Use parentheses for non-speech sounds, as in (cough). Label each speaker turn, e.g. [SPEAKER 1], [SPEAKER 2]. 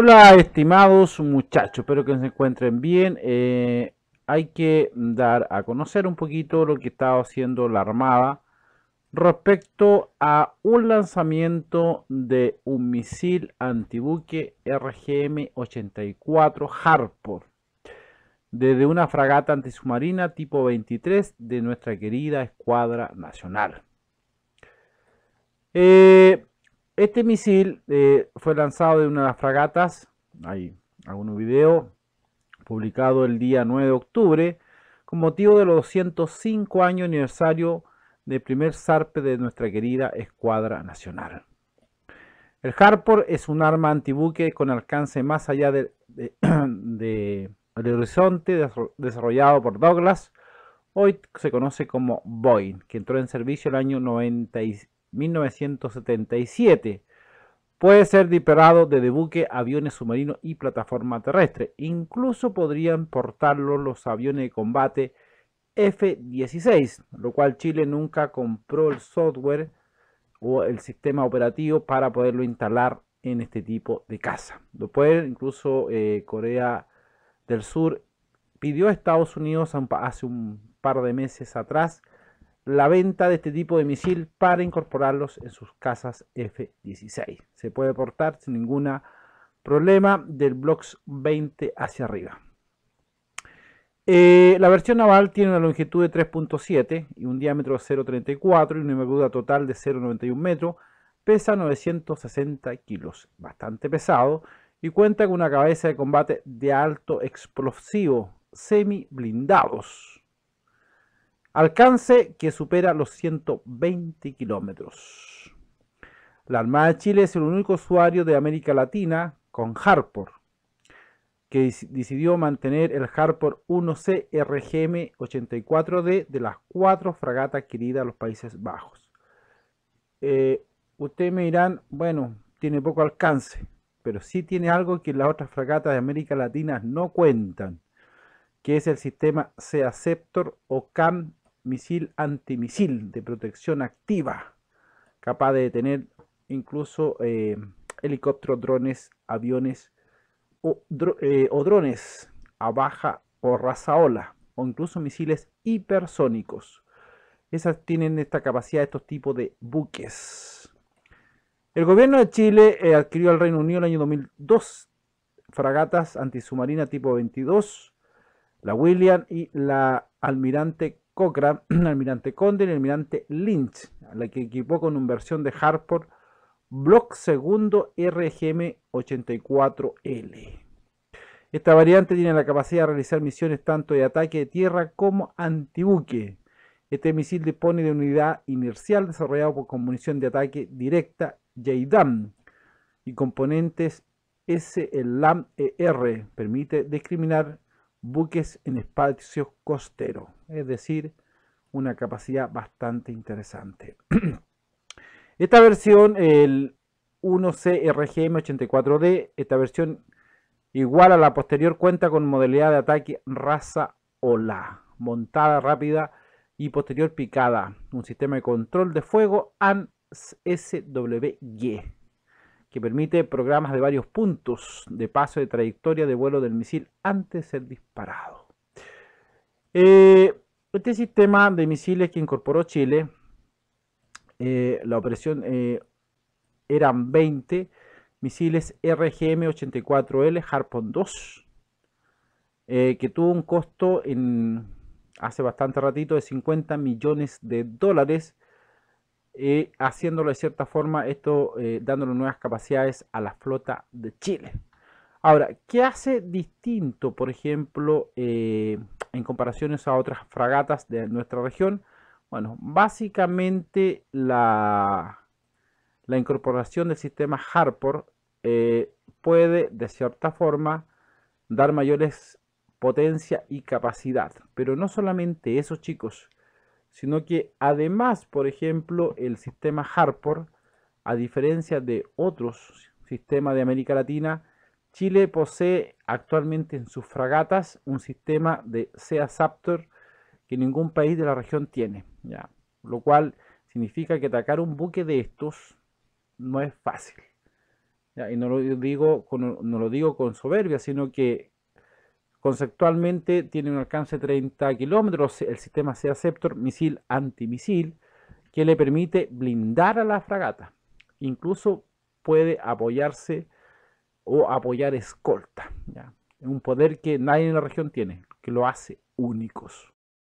[SPEAKER 1] Hola estimados muchachos, espero que se encuentren bien. Eh, hay que dar a conocer un poquito lo que está haciendo la Armada respecto a un lanzamiento de un misil antibuque RGM-84 harpo desde una fragata antisubmarina tipo 23 de nuestra querida Escuadra Nacional. Eh, este misil eh, fue lanzado de una de las fragatas, hay algún video publicado el día 9 de octubre, con motivo de los 205 años aniversario del primer zarpe de nuestra querida Escuadra Nacional. El Harpor es un arma antibuque con alcance más allá (clears throat) del horizonte desarrollado por Douglas, hoy se conoce como Boeing, que entró en servicio el año 90 1977. Puede ser disparado de buque, aviones submarinos y plataforma terrestre. Incluso podrían portarlo los aviones de combate F-16, lo cual Chile nunca compró el software o el sistema operativo para poderlo instalar en este tipo de casa. Después, incluso eh, Corea del Sur pidió a Estados Unidos hace un par de meses atrás la venta de este tipo de misil para incorporarlos en sus casas F-16. Se puede portar sin ningún problema del Blocks 20 hacia arriba. Eh, la versión naval tiene una longitud de 3.7 y un diámetro de 0.34 y una envergadura total de 0.91 metros. Pesa 960 kilos, bastante pesado, y cuenta con una cabeza de combate de alto explosivo, semi blindados alcance que supera los 120 kilómetros. La Armada de Chile es el único usuario de América Latina con Harpor, que decidió mantener el Harpor 1 crgm 84D de las cuatro fragatas adquiridas a los Países Bajos. Eh, ustedes me dirán, bueno, tiene poco alcance, pero sí tiene algo que las otras fragatas de América Latina no cuentan, que es el sistema Sea o CAM misil antimisil de protección activa, capaz de detener incluso eh, helicópteros, drones, aviones eh, o, drones a baja o raza ola o incluso misiles hipersónicos. Esas tienen esta capacidad, estos tipos de buques. El gobierno de Chile eh, adquirió al Reino Unido en el año 2002 fragatas antisubmarina tipo 22, la William y la Almirante Cochrane, (clears throat) almirante Conde y el almirante Lynch, a la que equipó con una versión de Harper Block II RGM-84L. Esta variante tiene la capacidad de realizar misiones tanto de ataque de tierra como antibuque. Este misil dispone de unidad inercial desarrollado por con munición de ataque directa JDAM y componentes SLAM-ER. Permite discriminar buques en espacios costero, es decir, una capacidad bastante interesante. (clears throat) esta versión, el 1 crgm 84D, esta versión igual a la posterior cuenta con modalidad de ataque raza ola, montada rápida y posterior picada, un sistema de control de fuego ANSWY que permite programas de varios puntos de paso de trayectoria de vuelo del misil antes de ser disparado. Eh, este sistema de misiles que incorporó Chile, eh, la operación eh, eran 20 misiles RGM-84L Harpoon 2, que tuvo un costo en, hace bastante ratito de 50 millones de dólares eh, haciéndolo de cierta forma, esto eh, dándole nuevas capacidades a la flota de Chile. Ahora, ¿qué hace distinto, por ejemplo, eh, en comparaciones a otras fragatas de nuestra región? Bueno, básicamente la, la incorporación del sistema Harpor puede, de cierta forma, dar mayores potencia y capacidad. Pero no solamente eso, chicos sino que además, por ejemplo, el sistema Harpor, a diferencia de otros sistemas de América Latina, Chile posee actualmente en sus fragatas un sistema de SEA Saptor que ningún país de la región tiene, ¿ya? lo cual significa que atacar un buque de estos no es fácil. Y no lo, digo no lo digo con soberbia, sino que Conceptualmente tiene un alcance de 30 kilómetros el sistema sea Sceptor misil antimisil que le permite blindar a la fragata. Incluso puede apoyarse o apoyar escolta. Un poder que nadie en la región tiene, que lo hace únicos.